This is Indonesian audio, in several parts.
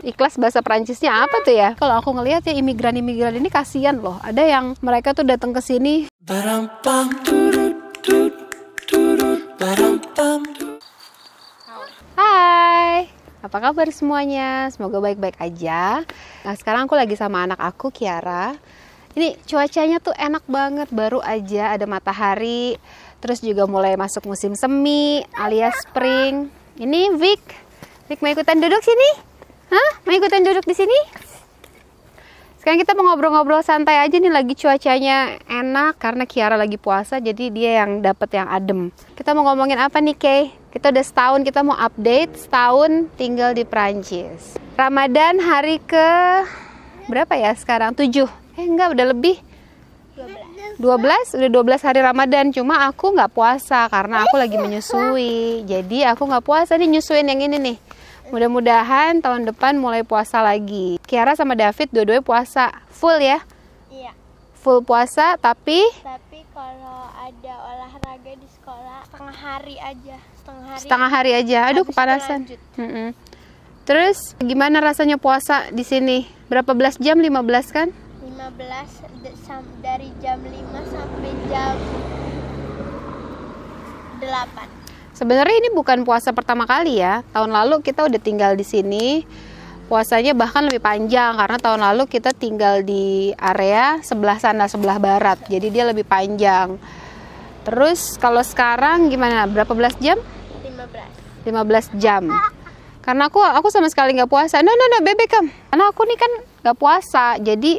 Ikhlas bahasa Perancisnya apa tuh ya? Kalau aku ngelihat ya imigran-imigran ini kasihan loh. Ada yang mereka tuh datang ke sini. Hai, apa kabar semuanya? Semoga baik-baik aja. Nah, sekarang aku lagi sama anak aku Kiara. Ini cuacanya tuh enak banget, baru aja ada matahari. Terus juga mulai masuk musim semi alias spring. Ini Vic, Fik mau ikutan duduk sini? Hah? Mau ikutan duduk di sini? Sekarang kita mau ngobrol-ngobrol santai aja nih lagi cuacanya enak karena Kiara lagi puasa jadi dia yang dapat yang adem. Kita mau ngomongin apa nih Kay? Kita udah setahun kita mau update setahun tinggal di Prancis. Ramadan hari ke berapa ya sekarang? 7. Eh enggak udah lebih. 12 udah 12 hari Ramadan cuma aku nggak puasa karena aku lagi menyusui jadi aku nggak puasa nih nyusuin yang ini nih Mudah-mudahan tahun depan mulai puasa lagi. Kiara sama David dua-duanya puasa full ya? Iya. Full puasa tapi? Tapi kalau ada olahraga di sekolah setengah hari aja, setengah hari. Setengah hari aja. Aduh kepanasan. Mm -mm. Terus gimana rasanya puasa di sini? Berapa belas jam? 15 kan? 15 dari jam 5 sampai jam 8. Sebenarnya ini bukan puasa pertama kali ya. Tahun lalu kita udah tinggal di sini. Puasanya bahkan lebih panjang karena tahun lalu kita tinggal di area sebelah sana sebelah barat. Jadi dia lebih panjang. Terus kalau sekarang gimana? Berapa belas jam? 15. 15 jam. Karena aku aku sama sekali nggak puasa. No no no bebek kan. Karena aku nih kan nggak puasa. Jadi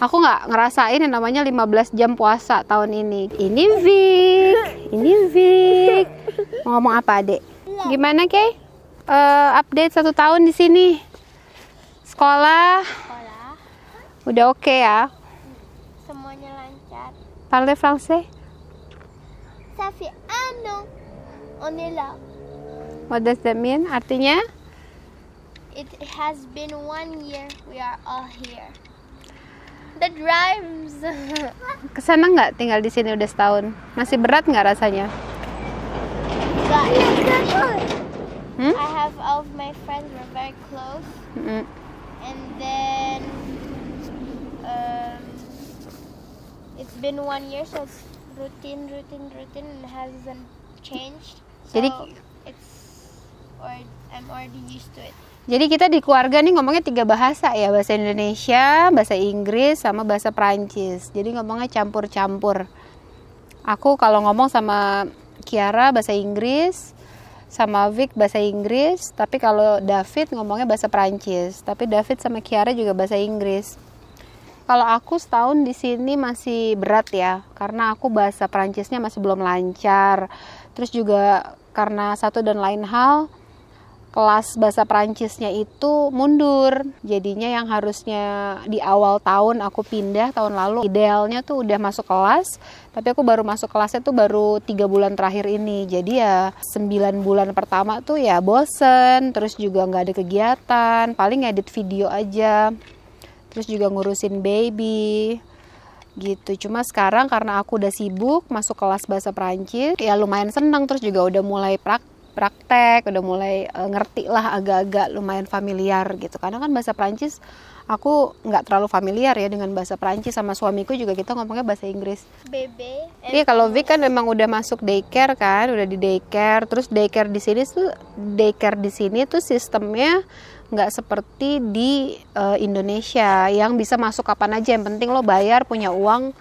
aku nggak ngerasain yang namanya 15 jam puasa tahun ini. Ini Vic, ini Vic. Mau ngomong apa adek? Gimana Kay? Uh, update satu tahun di sini. Sekolah. Sekolah. Udah oke okay ya? Semuanya lancar. Parle français? Ça fait un an. On est là. What does that mean? Artinya? It has been one year we are all here the drums. Kesana nggak tinggal di sini udah setahun? Masih berat nggak rasanya? Enggak. Ya, hmm? I have all of my friends were very close. Mm. -hmm. And then um, it's been one year so it's routine, routine, routine and hasn't changed. So Jadi, it's or I'm already used to it. Jadi kita di keluarga nih ngomongnya tiga bahasa ya, bahasa Indonesia, bahasa Inggris, sama bahasa Perancis. Jadi ngomongnya campur-campur. Aku kalau ngomong sama Kiara bahasa Inggris, sama Vic bahasa Inggris, tapi kalau David ngomongnya bahasa Perancis. Tapi David sama Kiara juga bahasa Inggris. Kalau aku setahun di sini masih berat ya, karena aku bahasa Perancisnya masih belum lancar. Terus juga karena satu dan lain hal, kelas bahasa Perancisnya itu mundur. Jadinya yang harusnya di awal tahun aku pindah tahun lalu idealnya tuh udah masuk kelas, tapi aku baru masuk kelasnya tuh baru tiga bulan terakhir ini. Jadi ya sembilan bulan pertama tuh ya bosen, terus juga nggak ada kegiatan, paling edit video aja. Terus juga ngurusin baby, gitu cuma sekarang karena aku udah sibuk masuk kelas bahasa Perancis ya lumayan senang terus juga udah mulai praktek praktek udah mulai uh, ngerti lah agak-agak lumayan familiar gitu karena kan bahasa Prancis aku nggak terlalu familiar ya dengan bahasa Prancis sama suamiku juga kita ngomongnya bahasa Inggris. Bebe. Iya kalau Vi kan memang udah masuk daycare kan, udah di daycare. Terus daycare di sini tuh daycare di sini tuh sistemnya nggak seperti di uh, Indonesia yang bisa masuk kapan aja yang penting lo bayar punya uang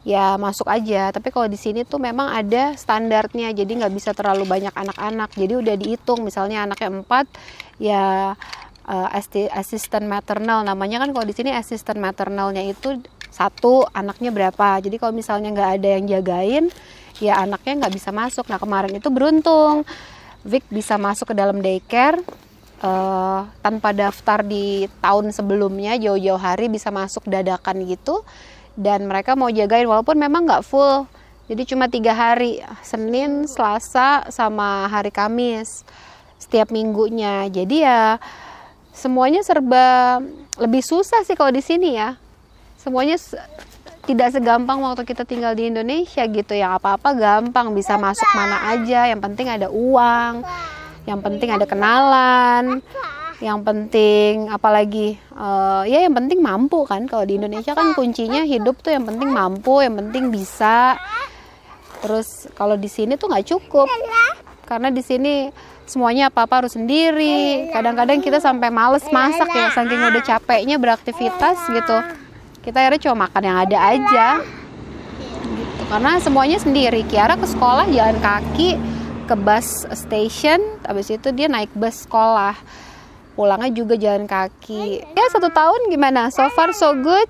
ya masuk aja tapi kalau di sini tuh memang ada standarnya jadi nggak bisa terlalu banyak anak-anak jadi udah dihitung misalnya anaknya empat ya uh, eh, asisten maternal namanya kan kalau di sini asisten maternalnya itu satu anaknya berapa jadi kalau misalnya nggak ada yang jagain ya anaknya nggak bisa masuk nah kemarin itu beruntung Vic bisa masuk ke dalam daycare uh, tanpa daftar di tahun sebelumnya jauh-jauh hari bisa masuk dadakan gitu dan mereka mau jagain walaupun memang nggak full jadi cuma tiga hari Senin Selasa sama hari Kamis setiap minggunya jadi ya semuanya serba lebih susah sih kalau di sini ya semuanya se tidak segampang waktu kita tinggal di Indonesia gitu ya apa-apa gampang bisa masuk mana aja yang penting ada uang yang penting ada kenalan yang penting apalagi uh, ya yang penting mampu kan kalau di Indonesia kan kuncinya hidup tuh yang penting mampu yang penting bisa terus kalau di sini tuh nggak cukup karena di sini semuanya apa apa harus sendiri kadang-kadang kita sampai males masak ya saking udah capeknya beraktivitas gitu kita akhirnya cuma makan yang ada aja gitu karena semuanya sendiri Kiara ke sekolah jalan kaki ke bus station habis itu dia naik bus sekolah pulangnya juga jalan kaki ya satu tahun gimana so far so good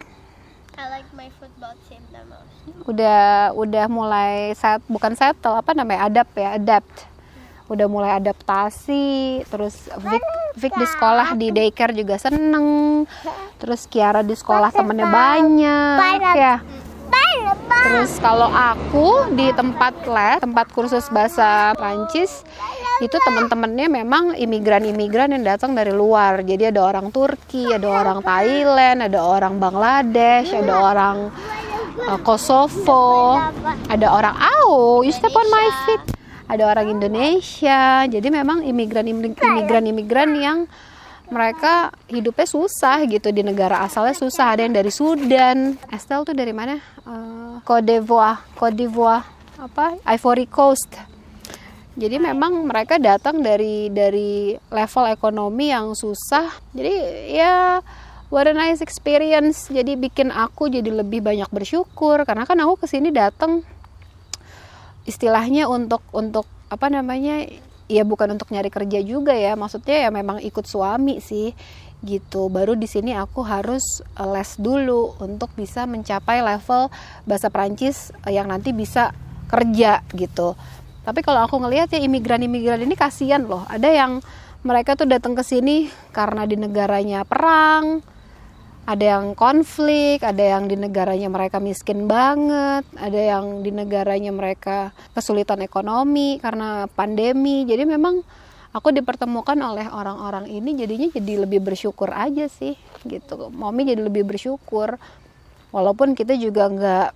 I like my football team the most. udah udah mulai set bukan settle apa namanya adapt ya adapt udah mulai adaptasi terus Vic, Vic di sekolah di daycare juga seneng terus Kiara di sekolah temennya banyak ya terus kalau aku di tempat les tempat kursus bahasa Prancis itu teman-temannya memang imigran-imigran yang datang dari luar. Jadi ada orang Turki, ada orang Thailand, ada orang Bangladesh, ada orang uh, Kosovo, ada orang Au, oh, you step on my feet. Ada orang Indonesia. Jadi memang imigran-imigran-imigran yang mereka hidupnya susah gitu di negara asalnya susah ada yang dari Sudan Estel tuh dari mana uh, eh, Cote d'Ivoire Cote d'Ivoire apa Ivory Coast jadi memang mereka datang dari dari level ekonomi yang susah. Jadi ya what a nice experience. Jadi bikin aku jadi lebih banyak bersyukur karena kan aku kesini datang istilahnya untuk untuk apa namanya ya bukan untuk nyari kerja juga ya maksudnya ya memang ikut suami sih gitu baru di sini aku harus eh, les dulu untuk bisa mencapai level bahasa Prancis eh, yang nanti bisa kerja gitu tapi kalau aku ngelihat ya imigran-imigran ini kasihan loh. Ada yang mereka tuh datang ke sini karena di negaranya perang, ada yang konflik, ada yang di negaranya mereka miskin banget, ada yang di negaranya mereka kesulitan ekonomi karena pandemi. Jadi memang aku dipertemukan oleh orang-orang ini jadinya jadi lebih bersyukur aja sih gitu. Momi jadi lebih bersyukur. Walaupun kita juga nggak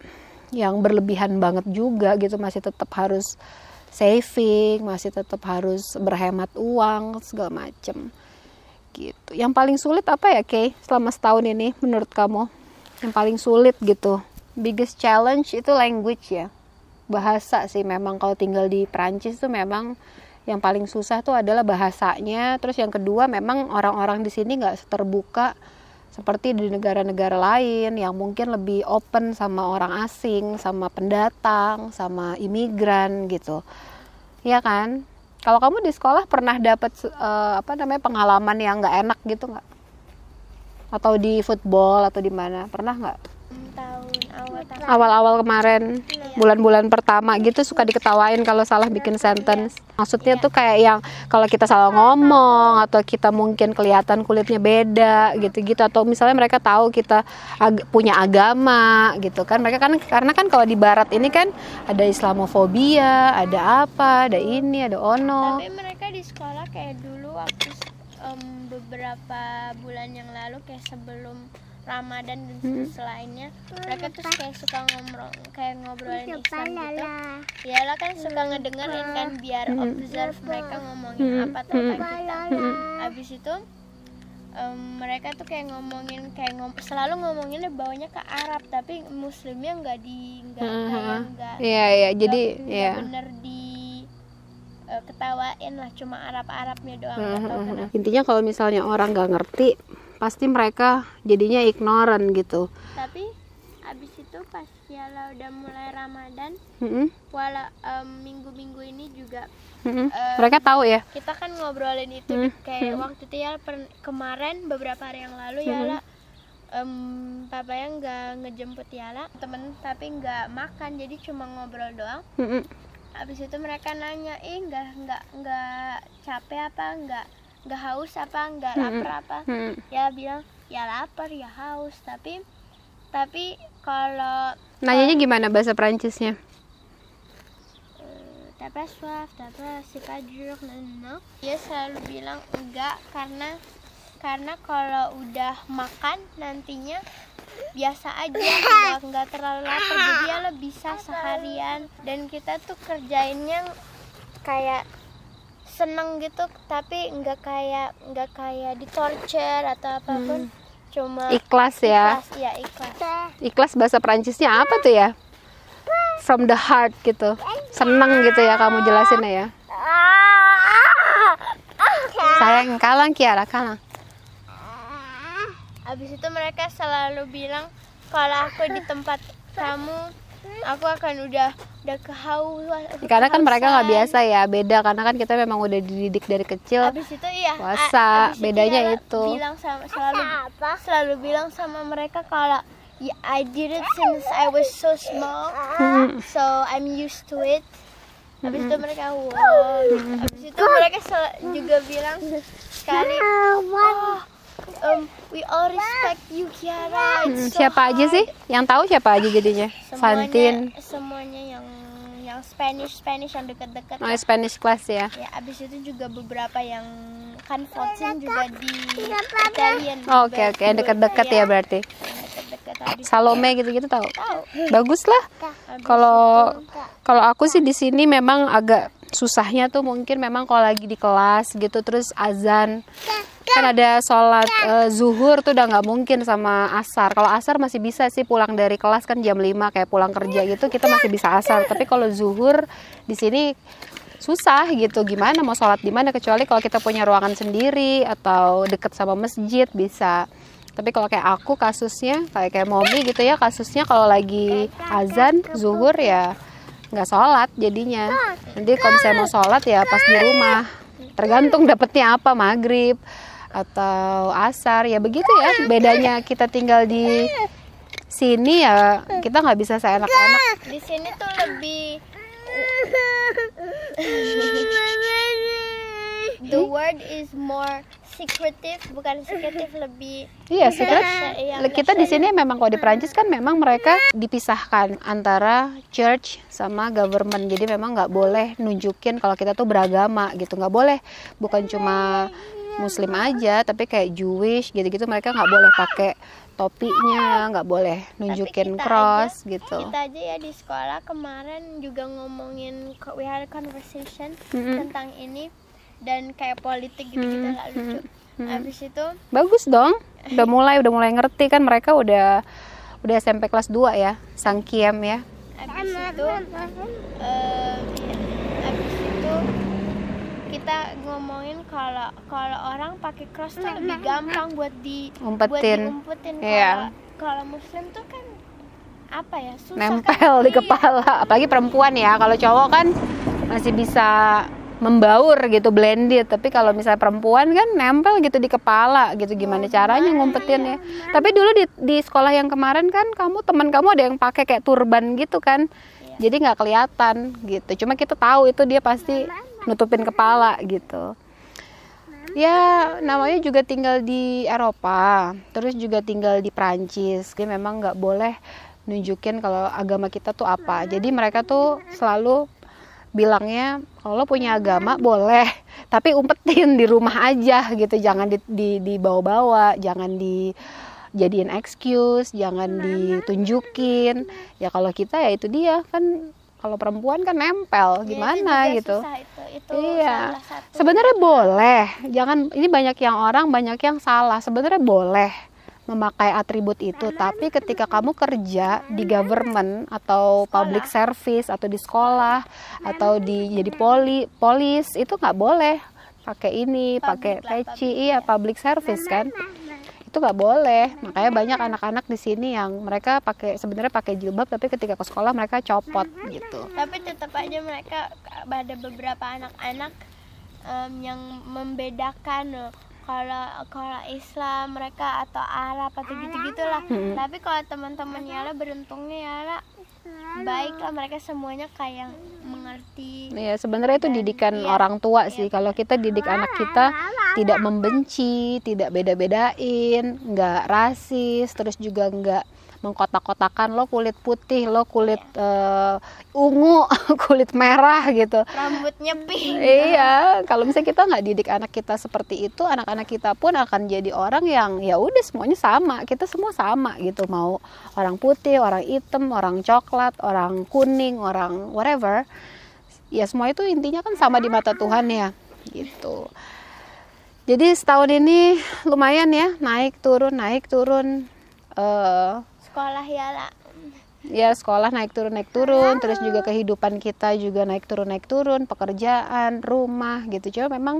yang berlebihan banget juga gitu masih tetap harus saving, masih tetap harus berhemat uang segala macem gitu. Yang paling sulit apa ya, Kay? Selama setahun ini menurut kamu yang paling sulit gitu? Biggest challenge itu language ya. Bahasa sih memang kalau tinggal di Prancis tuh memang yang paling susah tuh adalah bahasanya. Terus yang kedua memang orang-orang di sini nggak terbuka seperti di negara-negara lain yang mungkin lebih open sama orang asing, sama pendatang, sama imigran gitu. Ya kan? Kalau kamu di sekolah pernah dapat uh, eh, apa namanya pengalaman yang nggak enak gitu nggak? Atau di football atau di mana? Pernah nggak? awal-awal kemarin bulan-bulan pertama gitu suka diketawain kalau salah bikin sentence maksudnya tuh kayak yang kalau kita salah ngomong atau kita mungkin kelihatan kulitnya beda gitu-gitu atau misalnya mereka tahu kita ag punya agama gitu kan mereka kan karena kan kalau di barat ini kan ada islamofobia ada apa ada ini ada ono tapi mereka di sekolah kayak dulu waktu um, beberapa bulan yang lalu kayak sebelum Ramadan dan hmm. selainnya mereka tuh kayak suka ngobrol kayak ngobrolin Islam gitu Ya lah kan suka hmm. ngedengerin kan hmm. biar hmm. observe mereka ngomongin apa tentang kita abis itu um, mereka tuh kayak ngomongin kayak ngom selalu ngomonginnya bawanya ke Arab tapi muslimnya nggak di nggak nggak iya iya jadi ya bener di eh, ketawain lah cuma Arab Arabnya doang uh, uh, uh. intinya kalau misalnya orang nggak ngerti pasti mereka jadinya ignoran gitu tapi abis itu pas ya udah mulai Ramadan mm-hmm. wala um, minggu-minggu ini juga mm-hmm. um, mereka tahu ya kita kan ngobrolin itu mm-hmm. kayak mm-hmm. waktu itu ya kemarin beberapa hari yang lalu mm-hmm. yang um, yang nggak ngejemput Yala temen tapi nggak makan jadi cuma ngobrol doang mm-hmm. abis itu mereka nanya ih nggak nggak nggak capek apa nggak nggak haus apa nggak lapar apa hmm. ya bilang ya lapar ya haus tapi tapi kalau nanyanya gimana bahasa Perancisnya tapi t'as tapi si t'as pas c'est dia selalu bilang enggak karena karena kalau udah makan nantinya biasa aja enggak, nggak terlalu lapar jadi ya lo bisa seharian dan kita tuh kerjainnya kayak seneng gitu tapi nggak kayak nggak kayak di torture atau apapun hmm. cuma ikhlas ya ikhlas ya ikhlas ikhlas bahasa Perancisnya apa tuh ya from the heart gitu seneng gitu ya kamu jelasin ya sayang kalang Kiara kalang abis itu mereka selalu bilang kalau aku di tempat kamu aku akan udah udah kehausan karena kan mereka nggak biasa ya beda karena kan kita memang udah dididik dari kecil habis itu iya puasa bedanya itu, itu bilang sama, selalu apa? selalu bilang sama mereka kalau yeah, I did it since I was so small so I'm used to it habis itu mereka wow habis itu mereka juga bilang sekali oh um, we all respect you Kiara. Hmm, so siapa hard. aja sih? Yang tahu siapa aja jadinya? Semuanya, Santin. Semuanya yang yang Spanish Spanish yang dekat-dekat. Oh, ya. Spanish class ya. Ya, abis itu juga beberapa yang kan voting juga iya, di iya, Italian. Oh, oke okay, oke, okay. dekat-dekat ya, ya berarti. Salome gitu-gitu tahu? Tahu. Bagus lah. Kalau kalau aku sih di sini memang agak susahnya tuh mungkin memang kalau lagi di kelas gitu terus azan kan ada sholat uh, zuhur tuh udah nggak mungkin sama asar kalau asar masih bisa sih pulang dari kelas kan jam 5 kayak pulang kerja gitu kita masih bisa asar tapi kalau zuhur di sini susah gitu gimana mau sholat di mana kecuali kalau kita punya ruangan sendiri atau deket sama masjid bisa tapi kalau kayak aku kasusnya kayak kayak momi gitu ya kasusnya kalau lagi azan zuhur ya nggak sholat jadinya nanti kalau misalnya mau sholat ya pas di rumah tergantung dapetnya apa maghrib atau asar ya begitu ya bedanya kita tinggal di sini ya kita nggak bisa seenak-enak di sini tuh lebih the word is more sekretif bukan sekretif lebih iya secret iya, kita di sini memang kalau di Perancis kan memang mereka dipisahkan antara church sama government jadi memang nggak boleh nunjukin kalau kita tuh beragama gitu nggak boleh bukan cuma Muslim aja tapi kayak Jewish gitu-gitu mereka nggak boleh pakai topinya nggak boleh nunjukin cross aja, gitu kita aja ya di sekolah kemarin juga ngomongin we had a conversation mm -hmm. tentang ini dan kayak politik gitu kita hmm. lah hmm. habis hmm. itu bagus dong udah mulai udah mulai ngerti kan mereka udah udah SMP kelas 2 ya sang kiam ya habis itu uh, itu kita ngomongin kalau kalau orang pakai cross tuh lebih gampang buat di umpetin. buat diumpetin iya. kalau yeah. kalau muslim tuh kan apa ya susah kan? nempel kan? di iya. kepala apalagi perempuan ya kalau cowok kan masih bisa membaur gitu blended tapi kalau misalnya perempuan kan nempel gitu di kepala gitu gimana oh, caranya iya, ngumpetin iya, ya iya. tapi dulu di, di sekolah yang kemarin kan kamu teman kamu ada yang pakai kayak turban gitu kan jadi nggak kelihatan gitu cuma kita tahu itu dia pasti nutupin kepala gitu ya namanya juga tinggal di Eropa terus juga tinggal di Prancis dia memang nggak boleh nunjukin kalau agama kita tuh apa jadi mereka tuh selalu bilangnya kalau punya agama boleh tapi umpetin di rumah aja gitu jangan di, di dibawa-bawa jangan di jadiin excuse jangan ditunjukin ya kalau kita ya itu dia kan kalau perempuan kan nempel iya, gimana ya, itu gitu itu, itu iya sebenarnya boleh jangan ini banyak yang orang banyak yang salah sebenarnya boleh memakai atribut itu tapi ketika kamu kerja di government atau public service atau di sekolah atau di jadi poli polis itu nggak boleh pakai ini pakai peci ya public service kan nah, nah, nah. itu nggak boleh makanya banyak anak-anak di sini yang mereka pakai sebenarnya pakai jilbab tapi ketika ke sekolah mereka copot gitu tapi tetap aja mereka ada beberapa anak-anak um, yang membedakan eh, kalau kalau Islam mereka atau Arab atau gitu gitulah hmm. tapi kalau teman-teman lah beruntungnya ya, baiklah mereka semuanya kayak mengerti ya sebenarnya itu didikan iya, orang tua iya. sih kalau kita didik anak kita tidak membenci tidak beda-bedain nggak rasis terus juga nggak mengkotak-kotakan lo kulit putih lo kulit yeah. uh, ungu kulit merah gitu rambutnya pink iya kalau misalnya kita nggak didik anak kita seperti itu anak-anak kita pun akan jadi orang yang ya udah semuanya sama kita semua sama gitu mau orang putih orang hitam orang coklat orang kuning orang whatever ya semua itu intinya kan sama di mata Tuhan ya gitu jadi setahun ini lumayan ya naik turun naik turun uh, sekolah ya lah ya sekolah naik turun naik turun terus juga kehidupan kita juga naik turun naik turun pekerjaan rumah gitu cuma memang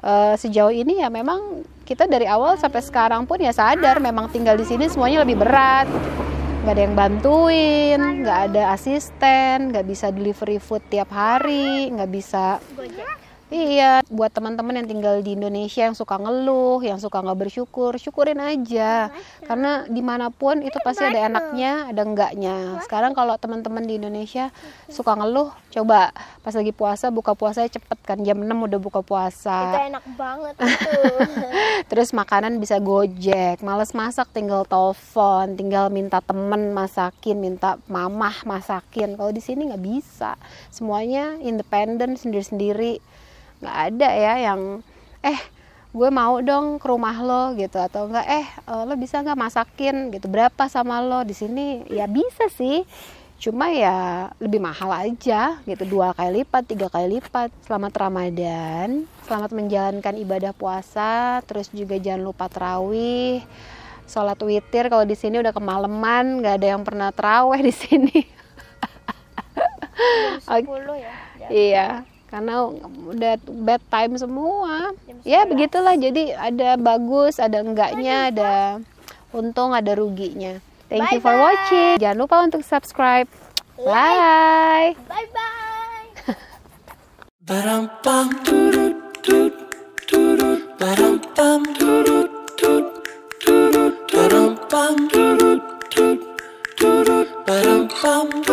uh, sejauh ini ya memang kita dari awal sampai sekarang pun ya sadar memang tinggal di sini semuanya lebih berat nggak ada yang bantuin nggak ada asisten nggak bisa delivery food tiap hari nggak bisa Iya, buat teman-teman yang tinggal di Indonesia yang suka ngeluh, yang suka nggak bersyukur, syukurin aja. Karena dimanapun itu pasti ada enaknya, ada enggaknya. Sekarang kalau teman-teman di Indonesia suka ngeluh, coba pas lagi puasa buka puasanya cepet kan jam 6 udah buka puasa. Itu enak banget itu. Terus makanan bisa gojek, males masak tinggal telepon, tinggal minta temen masakin, minta mamah masakin. Kalau di sini nggak bisa, semuanya independen sendiri-sendiri nggak ada ya yang eh gue mau dong ke rumah lo gitu atau enggak eh, eh lo bisa nggak masakin gitu berapa sama lo di sini ya bisa sih cuma ya lebih mahal aja gitu dua kali lipat tiga kali lipat selamat ramadan selamat menjalankan ibadah puasa terus juga jangan lupa terawih sholat witir kalau di sini udah kemalaman nggak ada yang pernah terawih di sini 10 ya iya karena udah bad time semua ya begitulah jadi ada bagus ada enggaknya ada untung ada ruginya thank you for watching jangan lupa untuk subscribe bye bye bye